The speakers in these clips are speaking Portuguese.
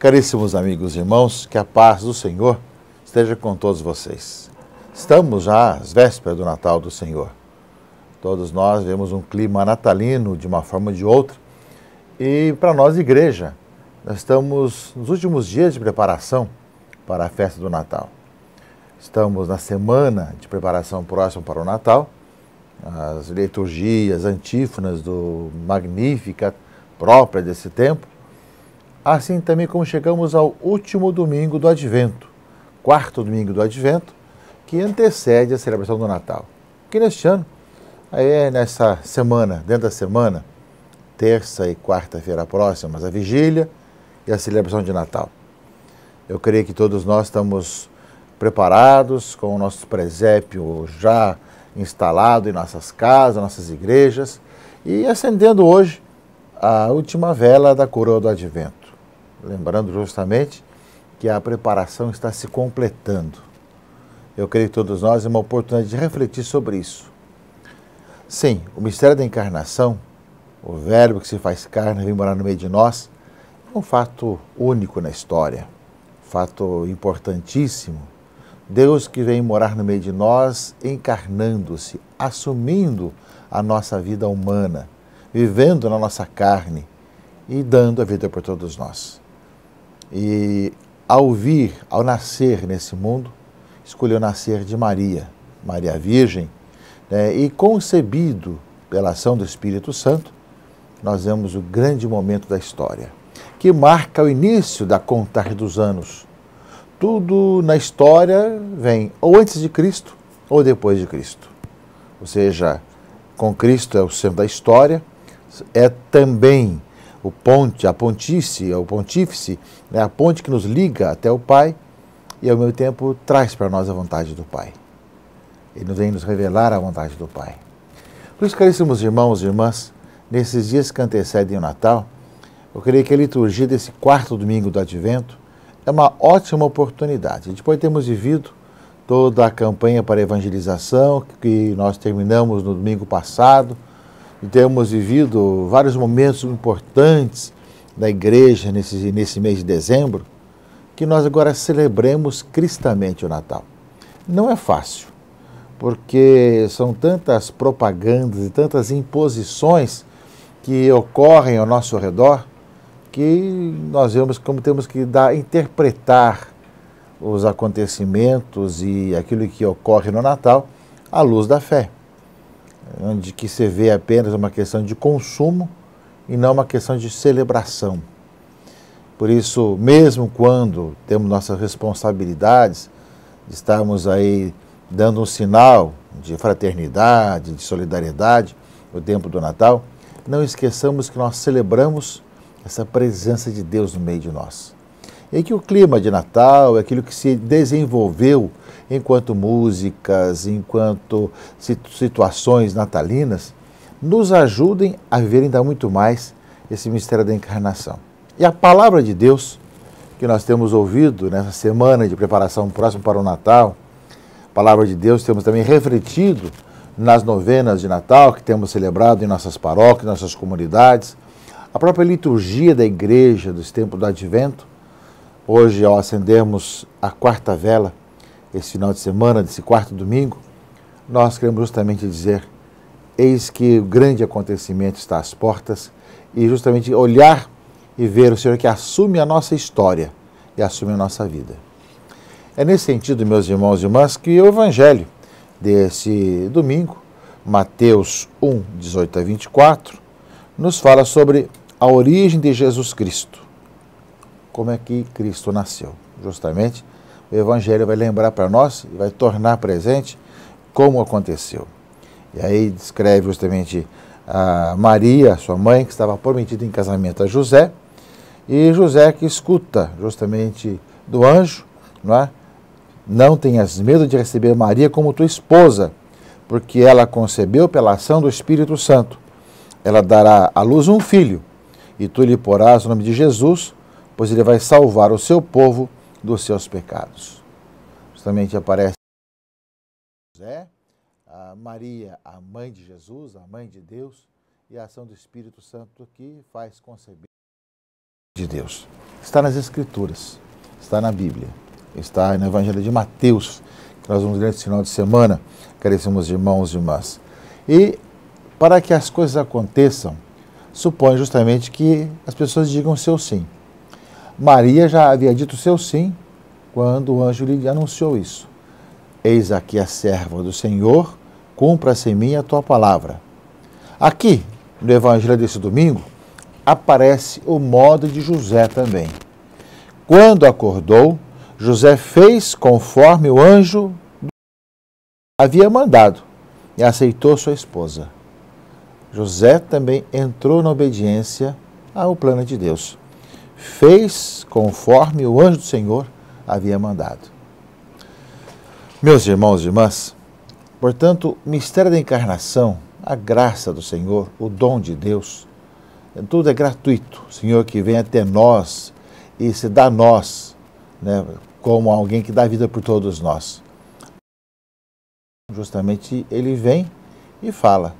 Caríssimos amigos e irmãos, que a paz do Senhor esteja com todos vocês. Estamos já às vésperas do Natal do Senhor. Todos nós vemos um clima natalino de uma forma ou de outra. E para nós, igreja, nós estamos nos últimos dias de preparação para a festa do Natal. Estamos na semana de preparação próxima para o Natal. As liturgias, antífonas do Magnífica própria desse tempo. Assim também como chegamos ao último domingo do Advento, quarto domingo do Advento, que antecede a celebração do Natal. Que neste ano, é nessa semana, dentro da semana, terça e quarta-feira próximas, a vigília e a celebração de Natal. Eu creio que todos nós estamos preparados, com o nosso presépio já instalado em nossas casas, nossas igrejas, e acendendo hoje a última vela da coroa do advento. Lembrando justamente que a preparação está se completando. Eu creio que todos nós é uma oportunidade de refletir sobre isso. Sim, o mistério da encarnação, o verbo que se faz carne e vem morar no meio de nós, é um fato único na história, fato importantíssimo Deus que vem morar no meio de nós, encarnando-se, assumindo a nossa vida humana, vivendo na nossa carne e dando a vida por todos nós. E ao vir, ao nascer nesse mundo, escolheu nascer de Maria, Maria Virgem, né, e concebido pela ação do Espírito Santo, nós vemos o grande momento da história, que marca o início da contagem dos anos tudo na história vem ou antes de Cristo ou depois de Cristo. Ou seja, com Cristo é o centro da história, é também o ponte, a pontífice, é o pontífice, né, a ponte que nos liga até o Pai e ao mesmo tempo traz para nós a vontade do Pai. Ele vem nos revelar a vontade do Pai. Por isso, caríssimos irmãos e irmãs, nesses dias que antecedem o Natal, eu creio que a liturgia desse quarto domingo do Advento é uma ótima oportunidade. Depois temos vivido toda a campanha para evangelização que nós terminamos no domingo passado e temos vivido vários momentos importantes da igreja nesse, nesse mês de dezembro, que nós agora celebremos cristamente o Natal. Não é fácil, porque são tantas propagandas e tantas imposições que ocorrem ao nosso redor que nós vemos como temos que dar, interpretar os acontecimentos e aquilo que ocorre no Natal à luz da fé, onde que se vê apenas uma questão de consumo e não uma questão de celebração. Por isso, mesmo quando temos nossas responsabilidades, estamos aí dando um sinal de fraternidade, de solidariedade, o tempo do Natal, não esqueçamos que nós celebramos essa presença de Deus no meio de nós. E que o clima de Natal, é aquilo que se desenvolveu enquanto músicas, enquanto situações natalinas, nos ajudem a viver ainda muito mais esse mistério da encarnação. E a palavra de Deus que nós temos ouvido nessa semana de preparação próximo para o Natal, palavra de Deus temos também refletido nas novenas de Natal que temos celebrado em nossas paróquias, nossas comunidades. A própria liturgia da igreja dos tempos do advento, hoje ao acendermos a quarta vela, esse final de semana, desse quarto domingo, nós queremos justamente dizer: eis que o grande acontecimento está às portas, e justamente olhar e ver o Senhor que assume a nossa história e assume a nossa vida. É nesse sentido, meus irmãos e irmãs, que o Evangelho desse domingo, Mateus 1, 18 a 24, nos fala sobre a origem de Jesus Cristo. Como é que Cristo nasceu? Justamente, o Evangelho vai lembrar para nós e vai tornar presente como aconteceu. E aí descreve justamente a Maria, sua mãe, que estava prometida em casamento a José, e José que escuta justamente do anjo, não é? Não tenhas medo de receber Maria como tua esposa, porque ela concebeu pela ação do Espírito Santo ela dará à luz um filho, e tu lhe porás o nome de Jesus, pois ele vai salvar o seu povo dos seus pecados. Justamente aparece José, a Maria, a mãe de Jesus, a mãe de Deus, e a ação do Espírito Santo que faz conceber de Deus. Está nas Escrituras, está na Bíblia, está no Evangelho de Mateus, que nós vamos ler esse final de semana, caríssimos irmãos e irmãs. E para que as coisas aconteçam, supõe justamente que as pessoas digam seu sim. Maria já havia dito seu sim quando o anjo lhe anunciou isso. Eis aqui a serva do Senhor, cumpra-se em mim a tua palavra. Aqui, no Evangelho desse domingo, aparece o modo de José também. Quando acordou, José fez conforme o anjo havia mandado e aceitou sua esposa. José também entrou na obediência ao plano de Deus. Fez conforme o anjo do Senhor havia mandado. Meus irmãos e irmãs, portanto, o mistério da encarnação, a graça do Senhor, o dom de Deus, é tudo é gratuito. O Senhor que vem até nós e se dá a nós, né, como alguém que dá vida por todos nós. Justamente ele vem e fala: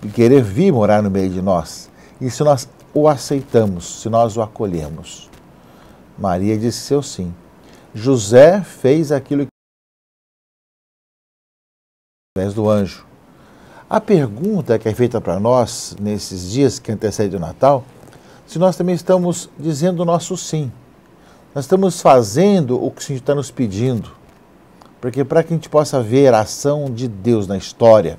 de querer vir morar no meio de nós. E se nós o aceitamos, se nós o acolhemos. Maria disse seu sim. José fez aquilo que através do anjo. A pergunta que é feita para nós nesses dias que antecedem o Natal, se nós também estamos dizendo o nosso sim. Nós estamos fazendo o que o Senhor está nos pedindo. Porque para que a gente possa ver a ação de Deus na história,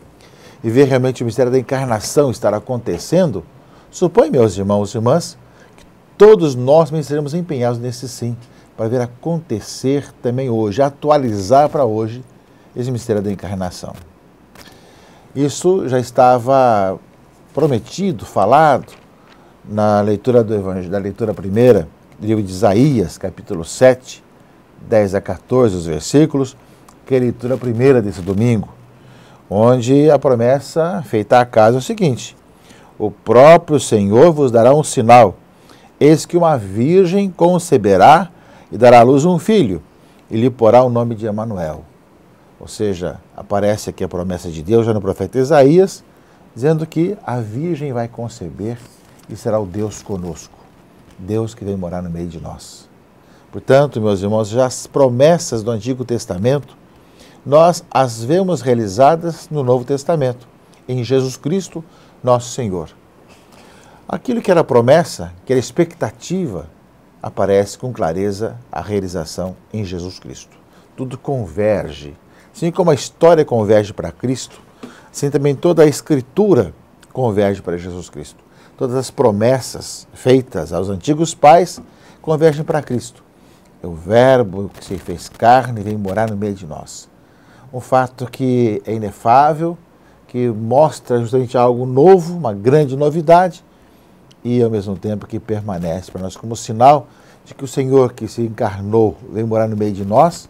e ver realmente o mistério da encarnação estar acontecendo, supõe, meus irmãos e irmãs, que todos nós também seremos empenhados nesse sim, para ver acontecer também hoje, atualizar para hoje esse mistério da encarnação. Isso já estava prometido, falado, na leitura do Evangelho, da leitura primeira, do livro de Isaías, capítulo 7, 10 a 14, os versículos, que é a leitura primeira desse domingo onde a promessa feita à casa é o seguinte: O próprio Senhor vos dará um sinal. Eis que uma virgem conceberá e dará à luz um filho, e lhe porá o nome de Emanuel. Ou seja, aparece aqui a promessa de Deus já no profeta Isaías, dizendo que a virgem vai conceber e será o Deus conosco, Deus que vem morar no meio de nós. Portanto, meus irmãos, já as promessas do Antigo Testamento nós as vemos realizadas no Novo Testamento, em Jesus Cristo, nosso Senhor. Aquilo que era promessa, que era expectativa, aparece com clareza a realização em Jesus Cristo. Tudo converge. Assim como a história converge para Cristo, assim também toda a Escritura converge para Jesus Cristo. Todas as promessas feitas aos antigos pais convergem para Cristo. É o Verbo que se fez carne e vem morar no meio de nós um fato que é inefável, que mostra justamente algo novo, uma grande novidade, e ao mesmo tempo que permanece para nós como sinal de que o Senhor que se encarnou vem morar no meio de nós,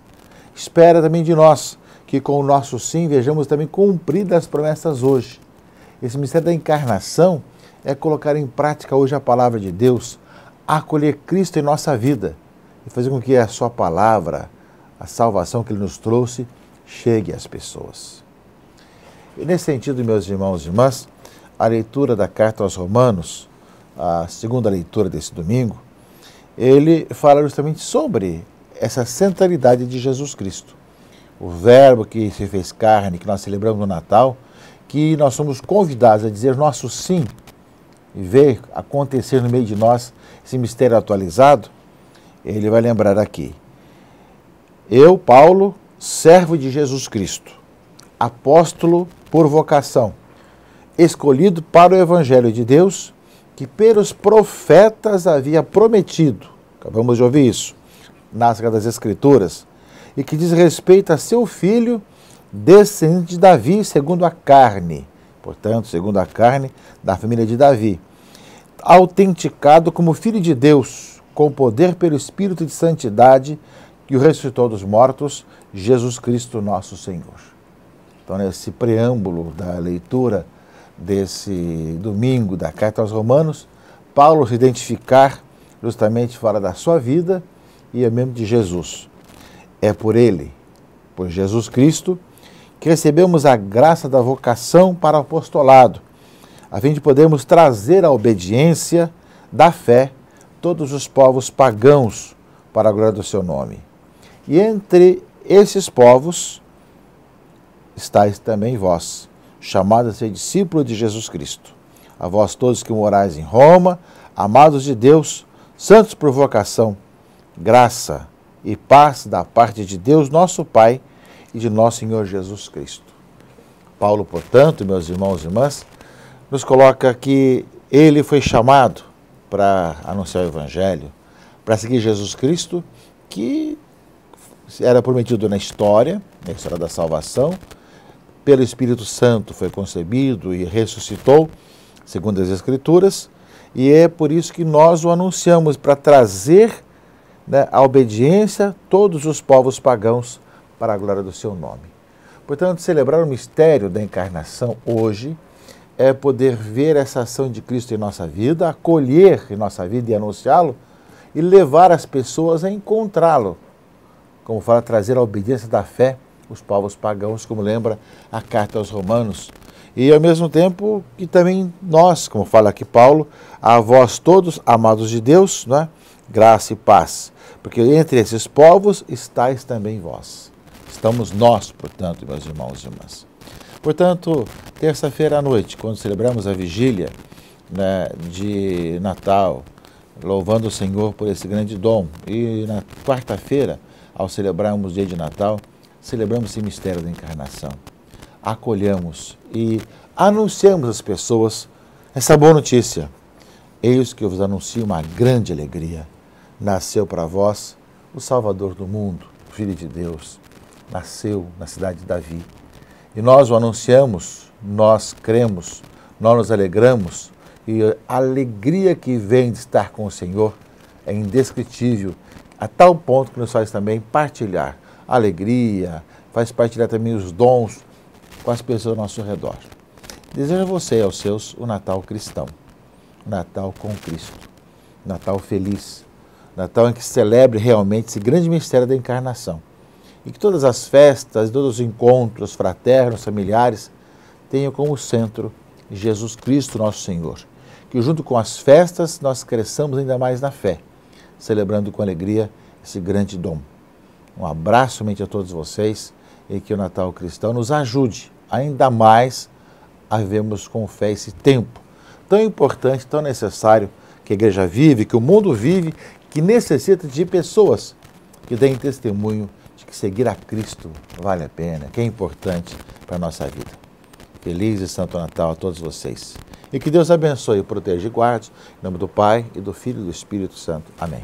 espera também de nós que com o nosso sim vejamos também cumpridas as promessas hoje. Esse mistério da encarnação é colocar em prática hoje a palavra de Deus, acolher Cristo em nossa vida e fazer com que a sua palavra, a salvação que ele nos trouxe, chegue às pessoas. E nesse sentido, meus irmãos e irmãs, a leitura da carta aos Romanos, a segunda leitura desse domingo, ele fala justamente sobre essa centralidade de Jesus Cristo. O Verbo que se fez carne, que nós celebramos no Natal, que nós somos convidados a dizer nosso sim e ver acontecer no meio de nós esse mistério atualizado, ele vai lembrar aqui. Eu, Paulo, servo de Jesus Cristo, apóstolo por vocação, escolhido para o Evangelho de Deus, que pelos profetas havia prometido, acabamos de ouvir isso, nas das Escrituras, e que diz respeito a seu filho, descendente de Davi, segundo a carne, portanto, segundo a carne da família de Davi, autenticado como filho de Deus, com poder pelo Espírito de Santidade, que o ressuscitou dos mortos, Jesus Cristo nosso Senhor. Então, nesse preâmbulo da leitura desse domingo da Carta aos Romanos, Paulo se identificar justamente fora da sua vida e é mesmo de Jesus. É por ele, por Jesus Cristo, que recebemos a graça da vocação para o apostolado, a fim de podermos trazer à obediência da fé todos os povos pagãos para a glória do seu nome. E entre esses povos estáis também vós, chamados a ser discípulos de Jesus Cristo. A vós todos que morais em Roma, amados de Deus, santos por vocação, graça e paz da parte de Deus, nosso Pai, e de nosso Senhor Jesus Cristo. Paulo, portanto, meus irmãos e irmãs, nos coloca que ele foi chamado para anunciar o Evangelho, para seguir Jesus Cristo, que era prometido na história, na história da salvação, pelo Espírito Santo foi concebido e ressuscitou, segundo as Escrituras, e é por isso que nós o anunciamos para trazer né, a obediência todos os povos pagãos para a glória do seu nome. Portanto, celebrar o mistério da encarnação hoje é poder ver essa ação de Cristo em nossa vida, acolher em nossa vida e anunciá-lo e levar as pessoas a encontrá-lo como fala, trazer a obediência da fé os povos pagãos, como lembra a carta aos Romanos. E ao mesmo tempo que também nós, como fala aqui Paulo, a vós todos, amados de Deus, né? graça e paz. Porque entre esses povos estáis também vós. Estamos nós, portanto, meus irmãos e irmãs. Portanto, terça-feira à noite, quando celebramos a vigília né, de Natal, louvando o Senhor por esse grande dom, e na quarta-feira, ao celebrarmos o dia de Natal, celebramos esse mistério da encarnação. Acolhamos e anunciamos às pessoas essa boa notícia. Eis que eu vos anuncio uma grande alegria. Nasceu para vós o Salvador do mundo, o Filho de Deus. Nasceu na cidade de Davi. E nós o anunciamos, nós cremos, nós nos alegramos. E a alegria que vem de estar com o Senhor é indescritível a tal ponto que nos faz também partilhar alegria, faz partilhar também os dons com as pessoas ao nosso redor. Desejo a você e aos seus o Natal cristão, Natal com Cristo, Natal feliz, Natal em que celebre realmente esse grande mistério da encarnação e que todas as festas, todos os encontros fraternos, familiares, tenham como centro Jesus Cristo, nosso Senhor. Que junto com as festas nós cresçamos ainda mais na fé celebrando com alegria esse grande dom. Um abraço mente a todos vocês e que o Natal cristão nos ajude ainda mais a vivermos com fé esse tempo tão importante, tão necessário que a igreja vive, que o mundo vive, que necessita de pessoas que deem testemunho de que seguir a Cristo vale a pena, que é importante para a nossa vida. Feliz e Santo Natal a todos vocês. E que Deus abençoe, proteja e guarde. Em nome do Pai, e do Filho e do Espírito Santo. Amém.